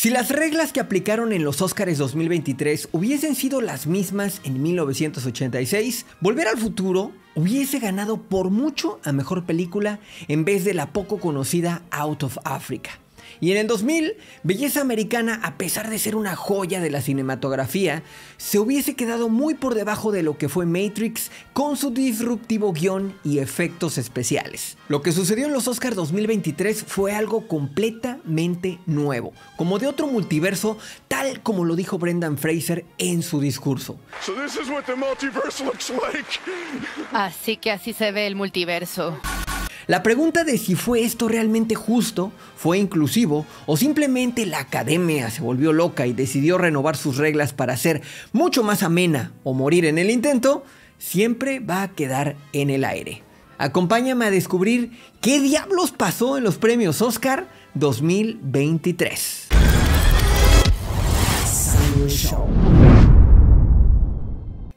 Si las reglas que aplicaron en los Oscars 2023 hubiesen sido las mismas en 1986, Volver al Futuro hubiese ganado por mucho a Mejor Película en vez de la poco conocida Out of Africa. Y en el 2000, Belleza Americana, a pesar de ser una joya de la cinematografía, se hubiese quedado muy por debajo de lo que fue Matrix con su disruptivo guión y efectos especiales. Lo que sucedió en los Oscars 2023 fue algo completamente nuevo, como de otro multiverso, tal como lo dijo Brendan Fraser en su discurso. Así que así se ve el multiverso. La pregunta de si fue esto realmente justo, fue inclusivo o simplemente la academia se volvió loca y decidió renovar sus reglas para ser mucho más amena o morir en el intento, siempre va a quedar en el aire. Acompáñame a descubrir qué diablos pasó en los premios Oscar 2023.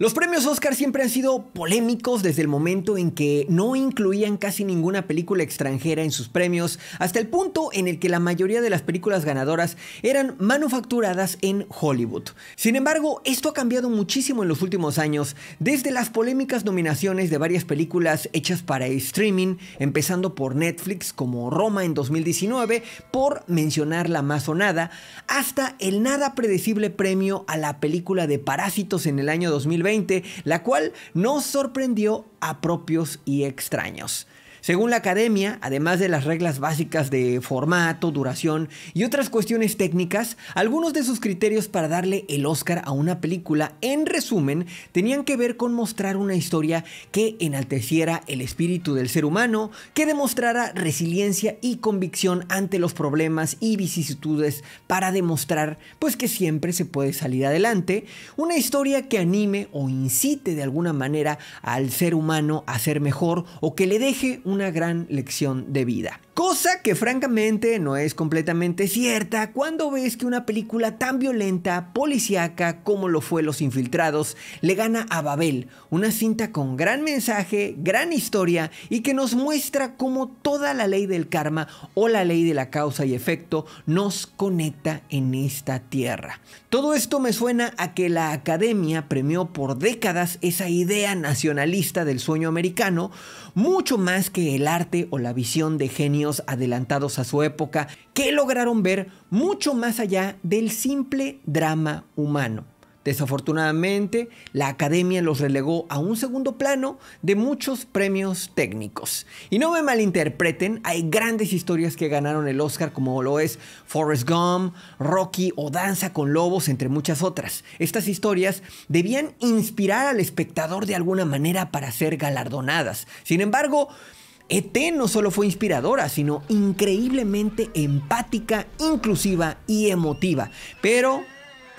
Los premios Oscar siempre han sido polémicos desde el momento en que no incluían casi ninguna película extranjera en sus premios, hasta el punto en el que la mayoría de las películas ganadoras eran manufacturadas en Hollywood. Sin embargo, esto ha cambiado muchísimo en los últimos años, desde las polémicas nominaciones de varias películas hechas para streaming, empezando por Netflix como Roma en 2019, por mencionar la más sonada, hasta el nada predecible premio a la película de Parásitos en el año 2020, la cual nos sorprendió a propios y extraños. Según la academia, además de las reglas básicas de formato, duración y otras cuestiones técnicas, algunos de sus criterios para darle el Oscar a una película, en resumen, tenían que ver con mostrar una historia que enalteciera el espíritu del ser humano, que demostrara resiliencia y convicción ante los problemas y vicisitudes para demostrar pues que siempre se puede salir adelante, una historia que anime o incite de alguna manera al ser humano a ser mejor o que le deje un una gran lección de vida. Cosa que francamente no es completamente cierta cuando ves que una película tan violenta, policíaca como lo fue Los Infiltrados, le gana a Babel, una cinta con gran mensaje, gran historia y que nos muestra cómo toda la ley del karma o la ley de la causa y efecto nos conecta en esta tierra. Todo esto me suena a que la academia premió por décadas esa idea nacionalista del sueño americano, mucho más que el arte o la visión de genios adelantados a su época que lograron ver mucho más allá del simple drama humano. Desafortunadamente, la academia los relegó a un segundo plano de muchos premios técnicos. Y no me malinterpreten, hay grandes historias que ganaron el Oscar como lo es Forrest Gump, Rocky o Danza con Lobos, entre muchas otras. Estas historias debían inspirar al espectador de alguna manera para ser galardonadas. Sin embargo, ET no solo fue inspiradora, sino increíblemente empática, inclusiva y emotiva, pero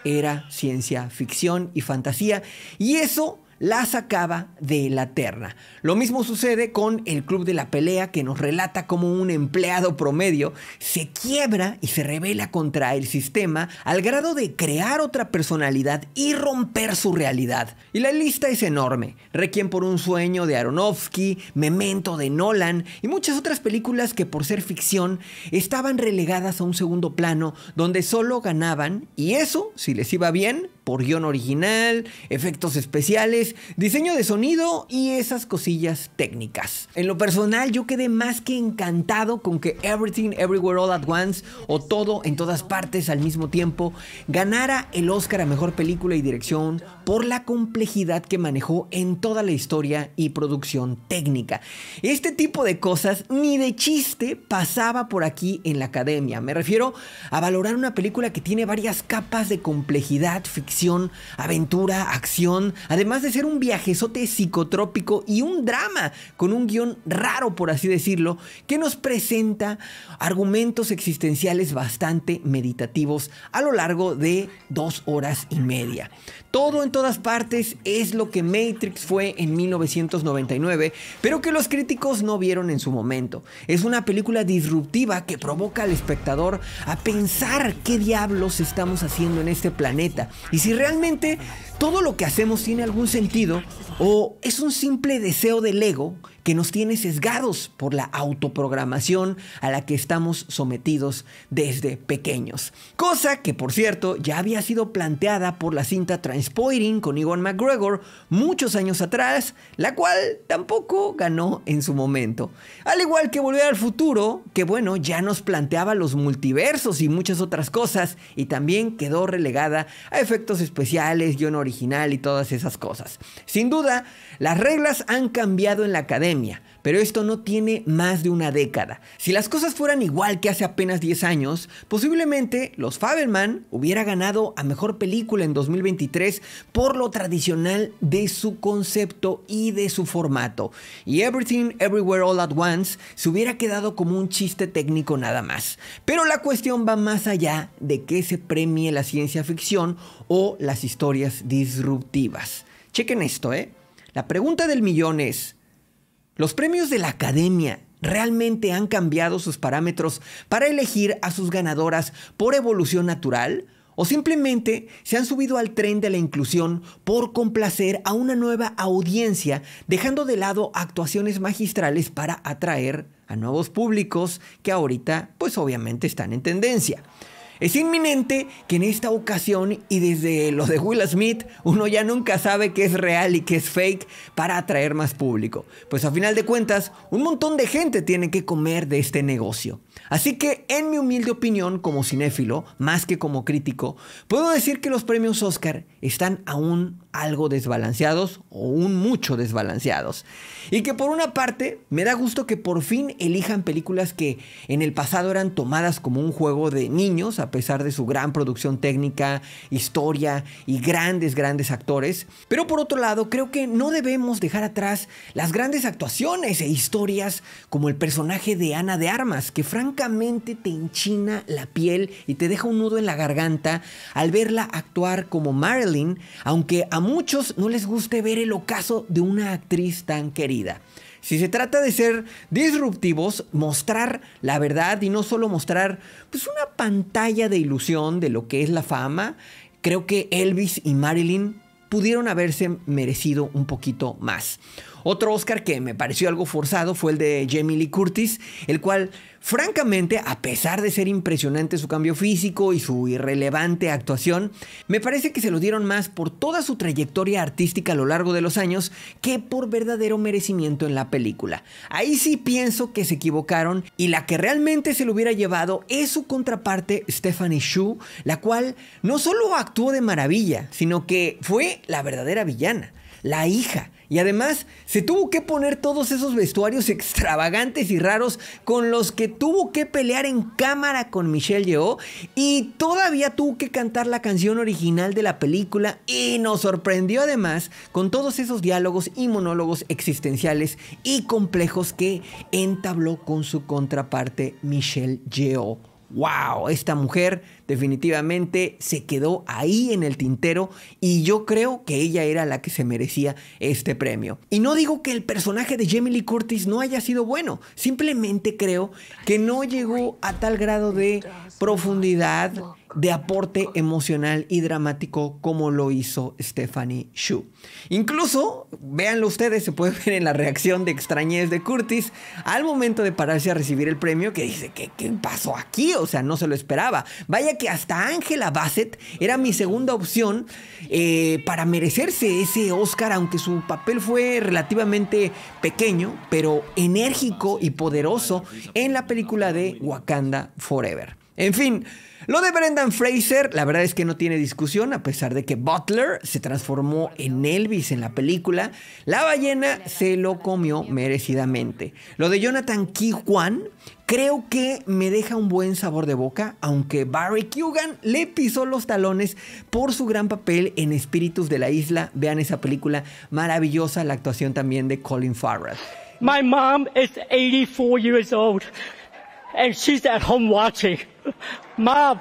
era ciencia ficción y fantasía, y eso la sacaba de la terna. Lo mismo sucede con el Club de la Pelea que nos relata cómo un empleado promedio se quiebra y se revela contra el sistema al grado de crear otra personalidad y romper su realidad. Y la lista es enorme. Requiem por un sueño de Aronofsky, Memento de Nolan y muchas otras películas que por ser ficción estaban relegadas a un segundo plano donde solo ganaban, y eso, si les iba bien, por guión original, efectos especiales, diseño de sonido y esas cosillas técnicas. En lo personal yo quedé más que encantado con que Everything Everywhere All At Once o todo en todas partes al mismo tiempo ganara el Oscar a Mejor Película y Dirección por la complejidad que manejó en toda la historia y producción técnica. Este tipo de cosas ni de chiste pasaba por aquí en la academia. Me refiero a valorar una película que tiene varias capas de complejidad, ficción, aventura, acción, además de ser un viajezote psicotrópico y un drama con un guión raro, por así decirlo, que nos presenta argumentos existenciales bastante meditativos a lo largo de dos horas y media. Todo entonces todas partes es lo que Matrix fue en 1999, pero que los críticos no vieron en su momento. Es una película disruptiva que provoca al espectador a pensar qué diablos estamos haciendo en este planeta y si realmente todo lo que hacemos tiene algún sentido o es un simple deseo del ego que nos tiene sesgados por la autoprogramación a la que estamos sometidos desde pequeños. Cosa que, por cierto, ya había sido planteada por la cinta Transpoiring con Egon McGregor muchos años atrás, la cual tampoco ganó en su momento. Al igual que Volver al Futuro, que bueno, ya nos planteaba los multiversos y muchas otras cosas, y también quedó relegada a efectos especiales, guión original y todas esas cosas. Sin duda, las reglas han cambiado en la academia pero esto no tiene más de una década. Si las cosas fueran igual que hace apenas 10 años, posiblemente Los Fabelman hubiera ganado a mejor película en 2023 por lo tradicional de su concepto y de su formato, y Everything Everywhere All at Once se hubiera quedado como un chiste técnico nada más. Pero la cuestión va más allá de que se premie la ciencia ficción o las historias disruptivas. Chequen esto, ¿eh? La pregunta del millón es, los premios de la Academia realmente han cambiado sus parámetros para elegir a sus ganadoras por evolución natural o simplemente se han subido al tren de la inclusión por complacer a una nueva audiencia, dejando de lado actuaciones magistrales para atraer a nuevos públicos que ahorita pues obviamente están en tendencia. Es inminente que en esta ocasión y desde lo de Will Smith, uno ya nunca sabe qué es real y qué es fake para atraer más público. Pues a final de cuentas, un montón de gente tiene que comer de este negocio. Así que, en mi humilde opinión como cinéfilo, más que como crítico, puedo decir que los premios Oscar están aún algo desbalanceados o un mucho desbalanceados. Y que por una parte me da gusto que por fin elijan películas que en el pasado eran tomadas como un juego de niños a pesar de su gran producción técnica, historia y grandes, grandes actores. Pero por otro lado, creo que no debemos dejar atrás las grandes actuaciones e historias como el personaje de Ana de Armas, que francamente te enchina la piel y te deja un nudo en la garganta al verla actuar como Marilyn, aunque a muchos no les guste ver el ocaso de una actriz tan querida. Si se trata de ser disruptivos, mostrar la verdad y no solo mostrar pues, una pantalla de ilusión de lo que es la fama, creo que Elvis y Marilyn pudieron haberse merecido un poquito más. Otro Oscar que me pareció algo forzado fue el de Jamie Lee Curtis, el cual, francamente, a pesar de ser impresionante su cambio físico y su irrelevante actuación, me parece que se lo dieron más por toda su trayectoria artística a lo largo de los años que por verdadero merecimiento en la película. Ahí sí pienso que se equivocaron y la que realmente se lo hubiera llevado es su contraparte Stephanie Shu, la cual no solo actuó de maravilla, sino que fue la verdadera villana, la hija. Y además se tuvo que poner todos esos vestuarios extravagantes y raros con los que tuvo que pelear en cámara con Michelle Yeoh y todavía tuvo que cantar la canción original de la película y nos sorprendió además con todos esos diálogos y monólogos existenciales y complejos que entabló con su contraparte Michelle Yeoh wow, esta mujer definitivamente se quedó ahí en el tintero y yo creo que ella era la que se merecía este premio. Y no digo que el personaje de Jamie Curtis no haya sido bueno, simplemente creo que no llegó a tal grado de profundidad de aporte emocional y dramático como lo hizo Stephanie Shu. Incluso, véanlo ustedes, se puede ver en la reacción de extrañez de Curtis al momento de pararse a recibir el premio que dice, ¿qué, pasó aquí? O sea, no se lo esperaba. Vaya que hasta Angela Bassett era mi segunda opción eh, para merecerse ese Oscar, aunque su papel fue relativamente pequeño, pero enérgico y poderoso en la película de Wakanda Forever. En fin, lo de Brendan Fraser, la verdad es que no tiene discusión, a pesar de que Butler se transformó en Elvis en la película, la ballena se lo comió merecidamente. Lo de Jonathan Ki creo que me deja un buen sabor de boca, aunque Barry Kugan le pisó los talones por su gran papel en Espíritus de la Isla. Vean esa película maravillosa, la actuación también de Colin Farrell. My mom is 84 years old. and she's at home watching. Mom,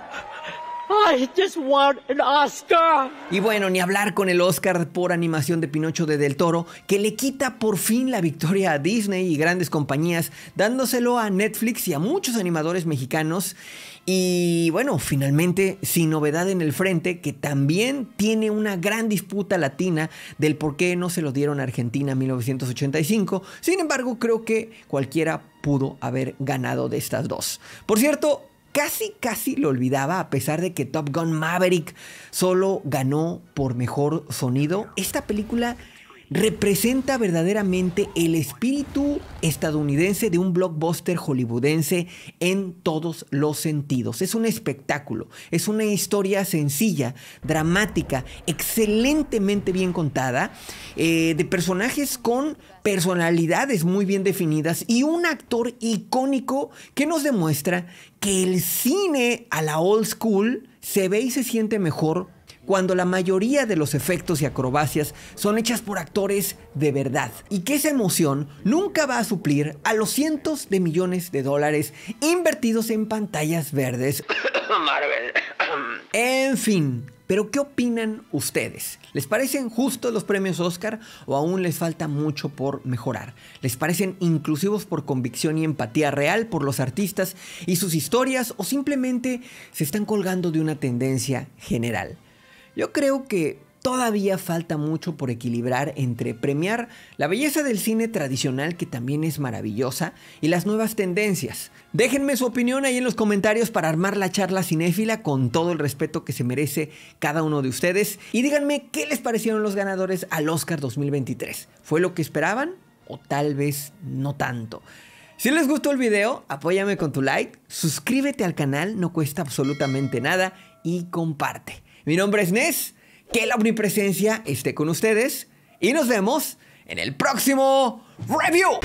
I just an Oscar. Y bueno, ni hablar con el Oscar por animación de Pinocho de Del Toro, que le quita por fin la victoria a Disney y grandes compañías, dándoselo a Netflix y a muchos animadores mexicanos. Y bueno, finalmente, sin novedad en el frente, que también tiene una gran disputa latina del por qué no se lo dieron a Argentina en 1985. Sin embargo, creo que cualquiera pudo haber ganado de estas dos. Por cierto, casi, casi lo olvidaba, a pesar de que Top Gun Maverick solo ganó por mejor sonido. Esta película representa verdaderamente el espíritu estadounidense de un blockbuster hollywoodense en todos los sentidos. Es un espectáculo, es una historia sencilla, dramática, excelentemente bien contada, eh, de personajes con personalidades muy bien definidas y un actor icónico que nos demuestra que el cine a la old school se ve y se siente mejor cuando la mayoría de los efectos y acrobacias son hechas por actores de verdad y que esa emoción nunca va a suplir a los cientos de millones de dólares invertidos en pantallas verdes. Marvel. en fin, pero ¿qué opinan ustedes? ¿Les parecen justos los premios Oscar o aún les falta mucho por mejorar? ¿Les parecen inclusivos por convicción y empatía real por los artistas y sus historias o simplemente se están colgando de una tendencia general? Yo creo que todavía falta mucho por equilibrar entre premiar la belleza del cine tradicional que también es maravillosa y las nuevas tendencias. Déjenme su opinión ahí en los comentarios para armar la charla cinéfila con todo el respeto que se merece cada uno de ustedes y díganme qué les parecieron los ganadores al Oscar 2023. ¿Fue lo que esperaban o tal vez no tanto? Si les gustó el video, apóyame con tu like, suscríbete al canal, no cuesta absolutamente nada y comparte. Mi nombre es Nes, que la omnipresencia esté con ustedes y nos vemos en el próximo review.